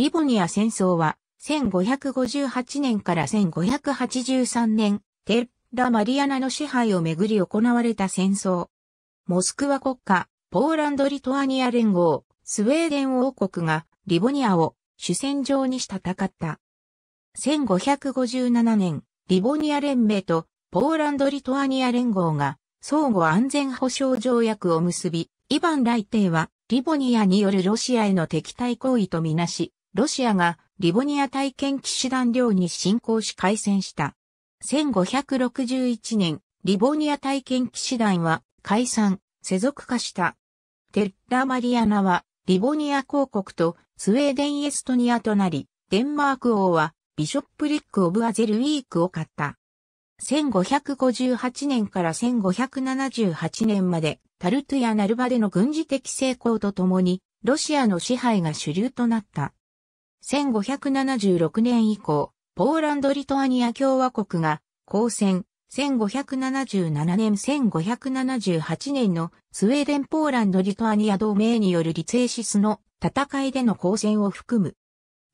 リボニア戦争は、1558年から1583年、テッラ・マリアナの支配をめぐり行われた戦争。モスクワ国家、ポーランド・リトアニア連合、スウェーデン王国がリボニアを主戦場にし戦った。1557年、リボニア連盟とポーランド・リトアニア連合が相互安全保障条約を結び、イヴァン・ライテイはリボニアによるロシアへの敵対行為とみなし、ロシアがリボニア体験騎士団領に侵攻し開戦した。1561年、リボニア体験騎士団は解散、世俗化した。テッラマリアナはリボニア公国とスウェーデンエストニアとなり、デンマーク王はビショップリック・オブ・アゼルウィークを買った。1558年から1578年までタルトゥやナルバでの軍事的成功とともにロシアの支配が主流となった。1576年以降、ポーランド・リトアニア共和国が、交戦、1577年1578年のスウェーデン・ポーランド・リトアニア同盟によるリツエシスの戦いでの交戦を含む。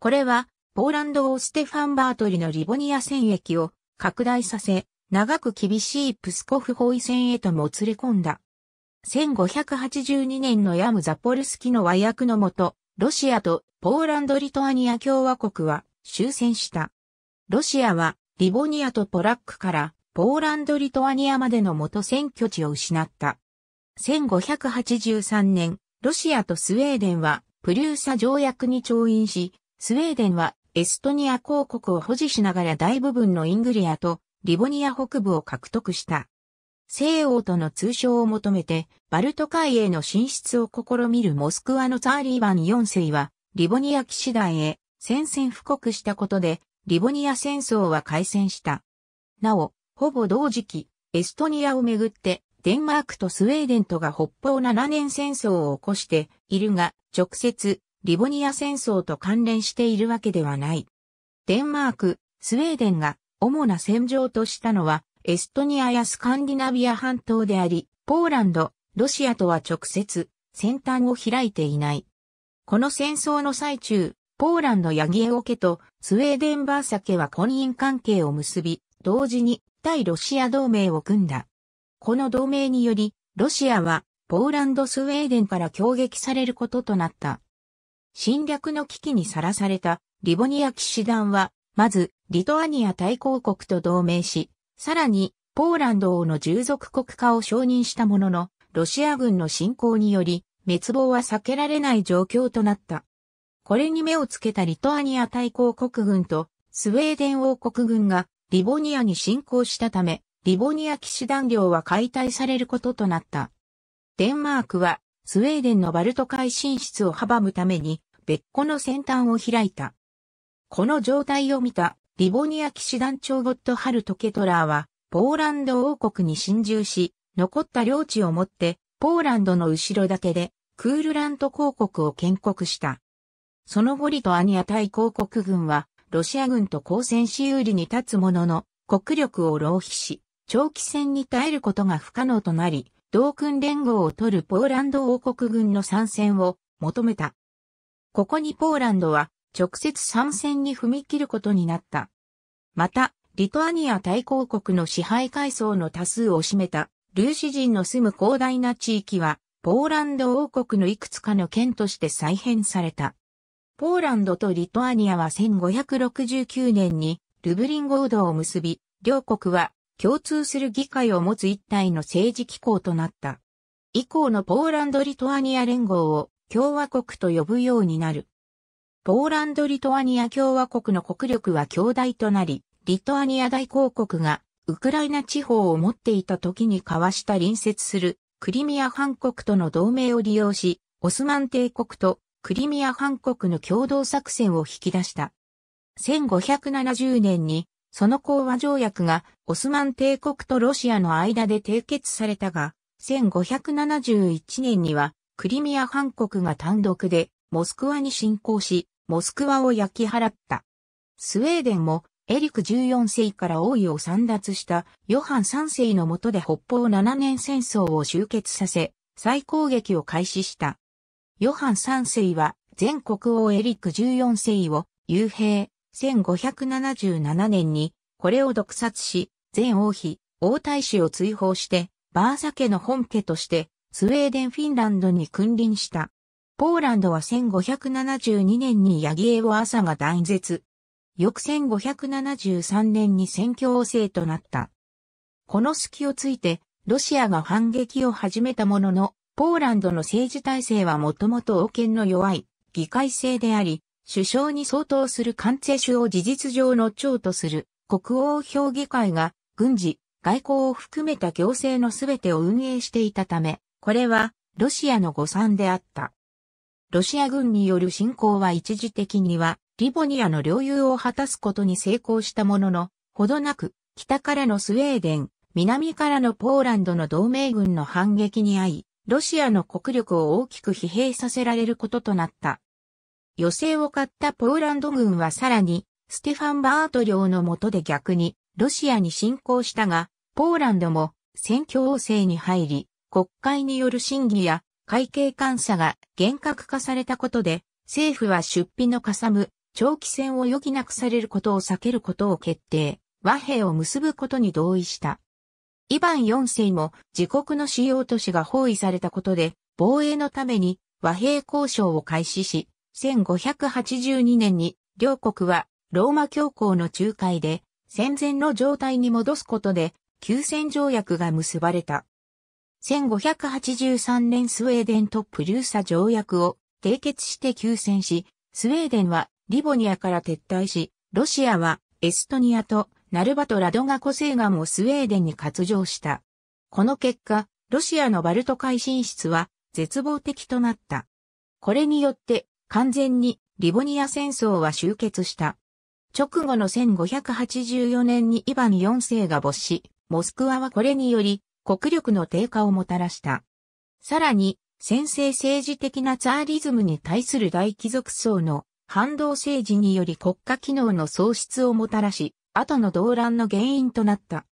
これは、ポーランド王ステファン・バートリのリボニア戦役を拡大させ、長く厳しいプスコフ包囲戦へともつれ込んだ。1582年のヤム・ザポルスキの和訳のもと、ロシアとポーランド・リトアニア共和国は終戦した。ロシアはリボニアとポラックからポーランド・リトアニアまでの元選挙地を失った。1583年、ロシアとスウェーデンはプリューサ条約に調印し、スウェーデンはエストニア公国を保持しながら大部分のイングリアとリボニア北部を獲得した。西欧との通称を求めて、バルト海への進出を試みるモスクワのツァーリーバン4世は、リボニア騎士団へ宣戦布告したことで、リボニア戦争は開戦した。なお、ほぼ同時期、エストニアをめぐって、デンマークとスウェーデンとが北方7年戦争を起こしているが、直接、リボニア戦争と関連しているわけではない。デンマーク、スウェーデンが主な戦場としたのは、エストニアやスカンディナビア半島であり、ポーランド、ロシアとは直接、先端を開いていない。この戦争の最中、ポーランドヤギエオ家とスウェーデンバーサ家は婚姻関係を結び、同時に対ロシア同盟を組んだ。この同盟により、ロシアはポーランドスウェーデンから攻撃されることとなった。侵略の危機にさらされたリボニア騎士団は、まずリトアニア大公国と同盟し、さらに、ポーランド王の従属国化を承認したものの、ロシア軍の侵攻により、滅亡は避けられない状況となった。これに目をつけたリトアニア対抗国軍と、スウェーデン王国軍が、リボニアに侵攻したため、リボニア騎士団領は解体されることとなった。デンマークは、スウェーデンのバルト海進出を阻むために、別個の先端を開いた。この状態を見たリボニア騎士団長ゴットハルト・ケトラーは、ポーランド王国に侵入し、残った領地をもって、ポーランドの後ろ盾で、クールラント公国を建国した。そのゴリトアニア対公国軍は、ロシア軍と交戦し有利に立つものの、国力を浪費し、長期戦に耐えることが不可能となり、同訓連合を取るポーランド王国軍の参戦を求めた。ここにポーランドは直接参戦に踏み切ることになった。また、リトアニア大公国の支配階層の多数を占めたルーシ人の住む広大な地域は、ポーランド王国のいくつかの県として再編された。ポーランドとリトアニアは1569年にルブリン合同を結び、両国は共通する議会を持つ一体の政治機構となった。以降のポーランド・リトアニア連合を共和国と呼ぶようになる。ポーランド・リトアニア共和国の国力は強大となり、リトアニア大公国がウクライナ地方を持っていた時に交わした隣接するクリミア半国との同盟を利用し、オスマン帝国とクリミア半国の共同作戦を引き出した。1570年に、その講和条約がオスマン帝国とロシアの間で締結されたが、1571年にはクリミア半国が単独でモスクワに侵攻し、モスクワを焼き払った。スウェーデンもエリク14世から王位を散奪したヨハン3世の下で北方7年戦争を終結させ、再攻撃を開始した。ヨハン3世は全国王エリク14世を幽閉1577年にこれを毒殺し、全王妃、王太子を追放して、バーサ家の本家としてスウェーデンフィンランドに君臨した。ポーランドは1572年にヤギエワ朝が断絶。翌1573年に宣教制となった。この隙をついて、ロシアが反撃を始めたものの、ポーランドの政治体制はもともと王権の弱い議会制であり、首相に相当する関邸主を事実上の長とする国王評議会が軍事、外交を含めた行政のすべてを運営していたため、これはロシアの誤算であった。ロシア軍による侵攻は一時的には、リボニアの領有を果たすことに成功したものの、ほどなく、北からのスウェーデン、南からのポーランドの同盟軍の反撃に遭い、ロシアの国力を大きく疲弊させられることとなった。余勢を買ったポーランド軍はさらに、ステファン・バート領の下で逆に、ロシアに侵攻したが、ポーランドも、選挙応政に入り、国会による審議や会計監査が厳格化されたことで、政府は出費のかさむ、長期戦を余儀なくされることを避けることを決定、和平を結ぶことに同意した。イヴァン4世も自国の主要都市が包囲されたことで、防衛のために和平交渉を開始し、1582年に両国はローマ教皇の仲介で戦前の状態に戻すことで、休戦条約が結ばれた。1583年スウェーデンとプルーサ条約を締結して休戦し、スウェーデンはリボニアから撤退し、ロシアはエストニアとナルバとラドガ湖西岸をスウェーデンに割譲した。この結果、ロシアのバルト海進出は絶望的となった。これによって完全にリボニア戦争は終結した。直後の1584年にイヴァン4世が没し、モスクワはこれにより国力の低下をもたらした。さらに、先制政治的なツァーリズムに対する大貴族層の反動政治により国家機能の喪失をもたらし、後の動乱の原因となった。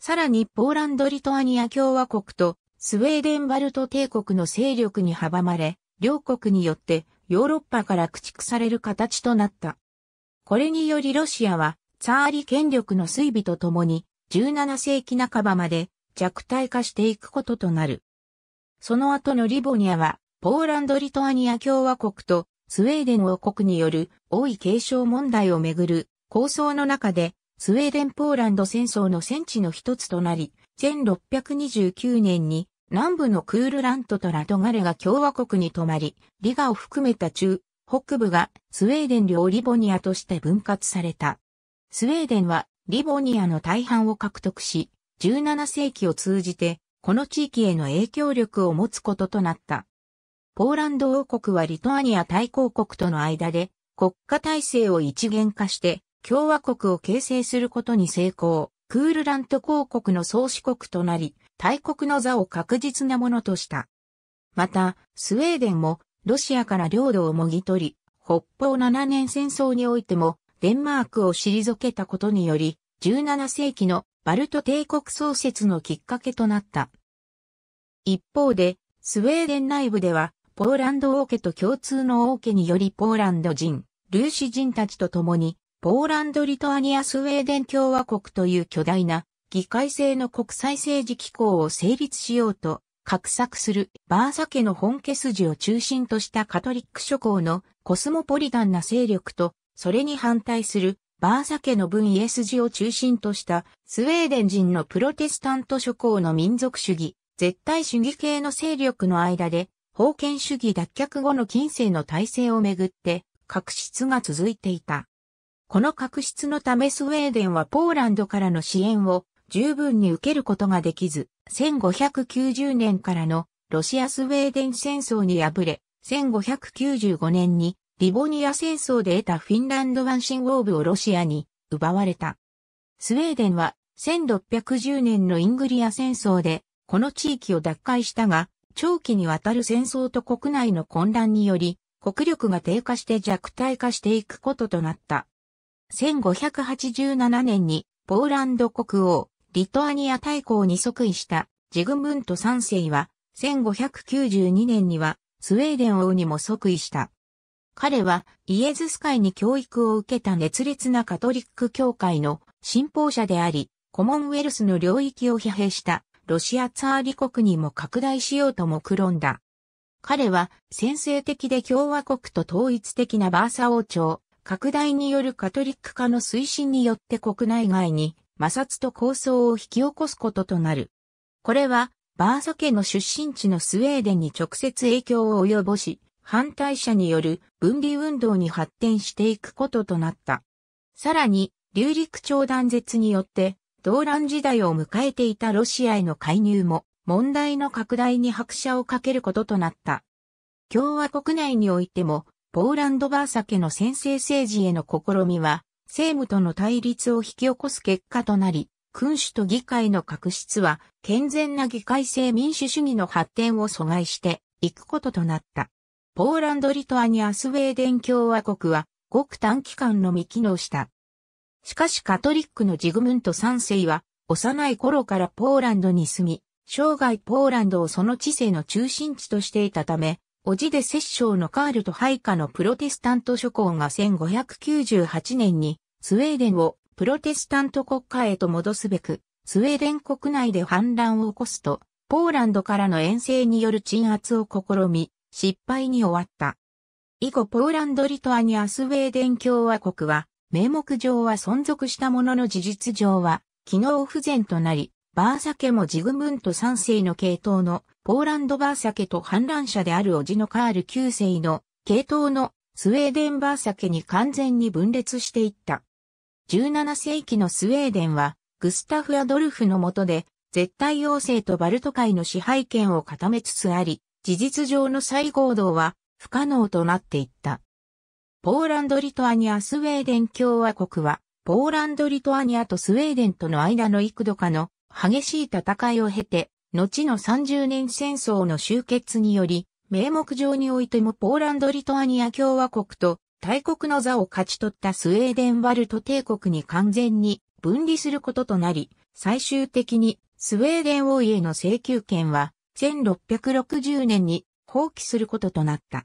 さらにポーランド・リトアニア共和国とスウェーデン・バルト帝国の勢力に阻まれ、両国によってヨーロッパから駆逐される形となった。これによりロシアは、ツァーリ権力の衰微とともに、17世紀半ばまで弱体化していくこととなる。その後のリボニアは、ポーランド・リトアニア共和国とスウェーデン王国による王位継承問題をめぐる構想の中で、スウェーデン・ポーランド戦争の戦地の一つとなり、1629年に南部のクールラントとラトガレが共和国に泊まり、リガを含めた中、北部がスウェーデン領リボニアとして分割された。スウェーデンはリボニアの大半を獲得し、17世紀を通じて、この地域への影響力を持つこととなった。ポーランド王国はリトアニア大公国との間で国家体制を一元化して共和国を形成することに成功。クールラント公国の創始国となり、大国の座を確実なものとした。また、スウェーデンもロシアから領土をもぎ取り、北方7年戦争においてもデンマークを退けたことにより、17世紀のバルト帝国創設のきっかけとなった。一方で、スウェーデン内部では、ポーランド王家と共通の王家によりポーランド人、ルーシ人たちと共に、ポーランド・リトアニア・スウェーデン共和国という巨大な議会制の国際政治機構を成立しようと、画策するバーサ家の本家筋を中心としたカトリック諸侯のコスモポリタンな勢力と、それに反対するバーサ家の分イエスジを中心としたスウェーデン人のプロテスタント諸侯の民族主義、絶対主義系の勢力の間で、封建主義脱却後の近世の体制をめぐって、確執が続いていた。この確執のためスウェーデンはポーランドからの支援を十分に受けることができず、1590年からのロシアスウェーデン戦争に敗れ、1595年にリボニア戦争で得たフィンランド湾信号部をロシアに奪われた。スウェーデンは1610年のイングリア戦争でこの地域を奪回したが、長期にわたる戦争と国内の混乱により、国力が低下して弱体化していくこととなった。1587年にポーランド国王、リトアニア大公に即位したジグムント3世は、1592年にはスウェーデン王にも即位した。彼はイエズス会に教育を受けた熱烈なカトリック教会の信奉者であり、コモンウェルスの領域を疲弊したロシアツァーリ国にも拡大しようとく論んだ。彼は先制的で共和国と統一的なバーサ王朝、拡大によるカトリック化の推進によって国内外に摩擦と抗争を引き起こすこととなる。これはバーサ家の出身地のスウェーデンに直接影響を及ぼし、反対者による分離運動に発展していくこととなった。さらに、流陸長断絶によって、動乱時代を迎えていたロシアへの介入も、問題の拡大に拍車をかけることとなった。共和国内においても、ポーランドバーサ家の先制政治への試みは、政務との対立を引き起こす結果となり、君主と議会の確執は、健全な議会制民主主義の発展を阻害していくこととなった。ポーランド・リトアニア・スウェーデン共和国は、ごく短期間のみ機能した。しかしカトリックのジグムント3世は、幼い頃からポーランドに住み、生涯ポーランドをその知性の中心地としていたため、おじで摂政のカールと配下のプロテスタント諸侯が1598年にスウェーデンをプロテスタント国家へと戻すべく、スウェーデン国内で反乱を起こすと、ポーランドからの遠征による鎮圧を試み、失敗に終わった。以後ポーランド・リトアニア・スウェーデン共和国は、名目上は存続したものの事実上は、機能不全となり、バーサケもジグムント3世の系統の、ポーランドバーサケと反乱者である叔父のカール9世の系統のスウェーデンバーサケに完全に分裂していった。17世紀のスウェーデンは、グスタフ・アドルフの下で、絶対王政とバルト海の支配権を固めつつあり、事実上の再合同は不可能となっていった。ポーランド・リトアニア・スウェーデン共和国は、ポーランド・リトアニアとスウェーデンとの間の幾度かの激しい戦いを経て、後の30年戦争の終結により、名目上においてもポーランド・リトアニア共和国と大国の座を勝ち取ったスウェーデン・バルト帝国に完全に分離することとなり、最終的にスウェーデン王位への請求権は1660年に放棄することとなった。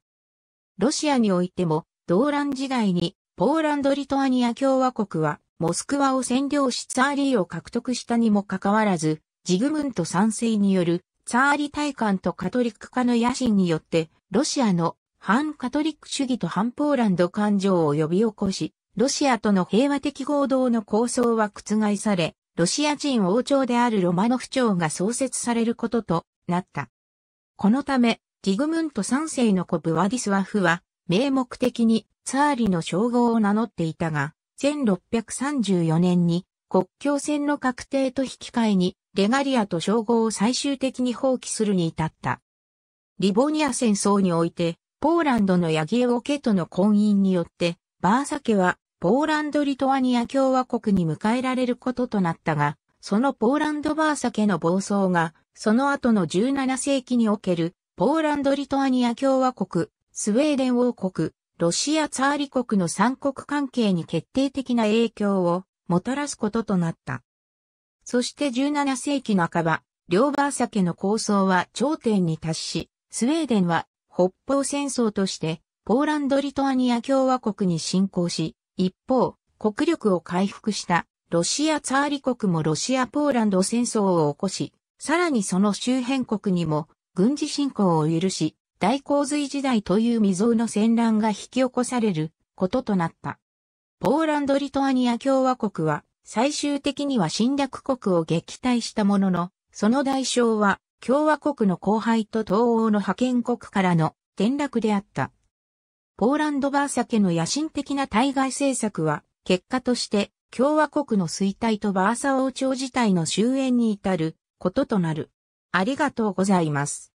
ロシアにおいても、動乱時代にポーランド・リトアニア共和国は、モスクワを占領しツァーリーを獲得したにもかかわらず、ジグムント賛成によるツァーリ体官とカトリック化の野心によって、ロシアの反カトリック主義と反ポーランド感情を呼び起こし、ロシアとの平和的合同の構想は覆され、ロシア人王朝であるロマノフ朝が創設されることとなった。このため、ジグムント3世の子ブワディスワフは、名目的にツァーリの称号を名乗っていたが、1634年に国境線の確定と引き換えに、レガリアと称号を最終的に放棄するに至った。リボニア戦争において、ポーランドのヤギエオ家との婚姻によって、バーサ家は、ポーランド・リトアニア共和国に迎えられることとなったが、そのポーランドバーサ家の暴走が、その後の17世紀における、ポーランド・リトアニア共和国、スウェーデン王国、ロシアツァーリ国の三国関係に決定的な影響をもたらすこととなった。そして17世紀半ば、両バーサ家の構想は頂点に達し、スウェーデンは北方戦争としてポーランド・リトアニア共和国に侵攻し、一方、国力を回復したロシアツァーリ国もロシア・ポーランド戦争を起こし、さらにその周辺国にも軍事侵攻を許し、大洪水時代という未曾有の戦乱が引き起こされることとなった。ポーランド・リトアニア共和国は最終的には侵略国を撃退したものの、その代償は共和国の後輩と東欧の派遣国からの転落であった。ポーランド・バーサ家の野心的な対外政策は結果として共和国の衰退とバーサ王朝自体の終焉に至ることとなる。ありがとうございます。